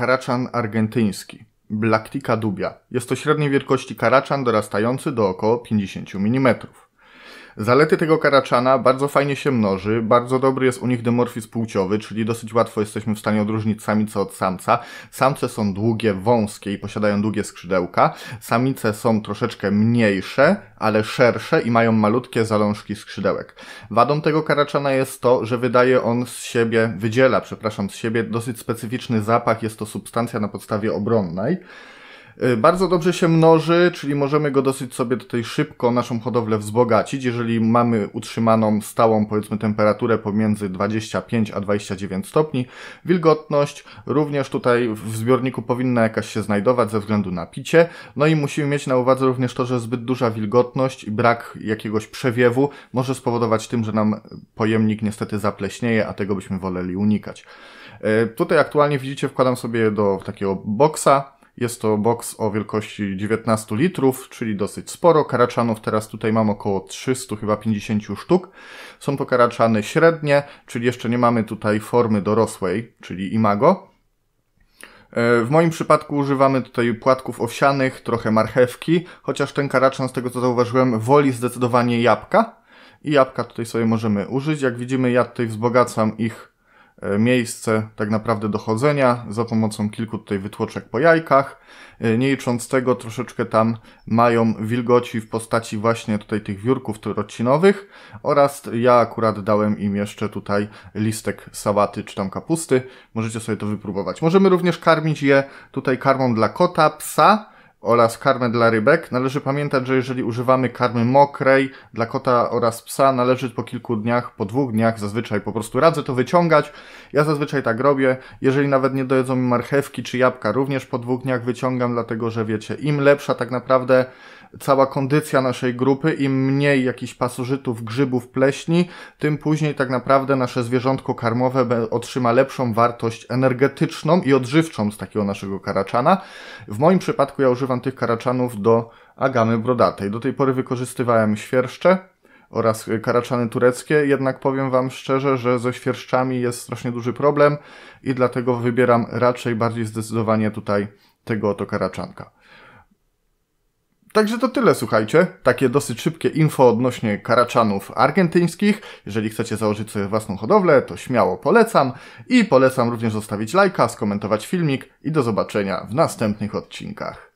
karaczan argentyński, Blactica dubia. Jest to średniej wielkości karaczan dorastający do około 50 mm. Zalety tego karaczana bardzo fajnie się mnoży, bardzo dobry jest u nich demorfizm płciowy, czyli dosyć łatwo jesteśmy w stanie odróżnić samicę od samca. Samce są długie, wąskie i posiadają długie skrzydełka. Samice są troszeczkę mniejsze, ale szersze i mają malutkie zalążki skrzydełek. Wadą tego karaczana jest to, że wydaje on z siebie, wydziela, przepraszam, z siebie dosyć specyficzny zapach, jest to substancja na podstawie obronnej. Y, bardzo dobrze się mnoży, czyli możemy go dosyć sobie tutaj szybko, naszą hodowlę wzbogacić. Jeżeli mamy utrzymaną stałą, powiedzmy, temperaturę pomiędzy 25 a 29 stopni, wilgotność również tutaj w zbiorniku powinna jakaś się znajdować ze względu na picie. No i musimy mieć na uwadze również to, że zbyt duża wilgotność i brak jakiegoś przewiewu może spowodować tym, że nam pojemnik niestety zapleśnieje, a tego byśmy woleli unikać. Y, tutaj aktualnie widzicie, wkładam sobie do takiego boksa jest to boks o wielkości 19 litrów, czyli dosyć sporo. Karaczanów teraz tutaj mam około 300, chyba 50 sztuk. Są to karaczany średnie, czyli jeszcze nie mamy tutaj formy dorosłej, czyli imago. E, w moim przypadku używamy tutaj płatków owsianych, trochę marchewki, chociaż ten karaczan, z tego co zauważyłem, woli zdecydowanie jabłka. I jabłka tutaj sobie możemy użyć. Jak widzimy, ja tutaj wzbogacam ich E, miejsce tak naprawdę dochodzenia za pomocą kilku tutaj wytłoczek po jajkach. E, nie licząc tego, troszeczkę tam mają wilgoci w postaci właśnie tutaj tych wiórków trocinowych oraz ja akurat dałem im jeszcze tutaj listek sałaty czy tam kapusty. Możecie sobie to wypróbować. Możemy również karmić je tutaj karmą dla kota, psa, oraz karmę dla rybek, należy pamiętać, że jeżeli używamy karmy mokrej dla kota oraz psa, należy po kilku dniach, po dwóch dniach zazwyczaj po prostu radzę to wyciągać. Ja zazwyczaj tak robię. Jeżeli nawet nie dojedzą mi marchewki czy jabłka, również po dwóch dniach wyciągam, dlatego że wiecie, im lepsza tak naprawdę cała kondycja naszej grupy, im mniej jakichś pasożytów, grzybów, pleśni, tym później tak naprawdę nasze zwierzątko karmowe otrzyma lepszą wartość energetyczną i odżywczą z takiego naszego karaczana. W moim przypadku ja używam tych karaczanów do agamy brodatej. Do tej pory wykorzystywałem świerszcze, oraz y, karaczany tureckie, jednak powiem Wam szczerze, że ze świerszczami jest strasznie duży problem i dlatego wybieram raczej bardziej zdecydowanie tutaj tego oto karaczanka. Także to tyle, słuchajcie. Takie dosyć szybkie info odnośnie karaczanów argentyńskich. Jeżeli chcecie założyć sobie własną hodowlę, to śmiało polecam. I polecam również zostawić lajka, skomentować filmik i do zobaczenia w następnych odcinkach.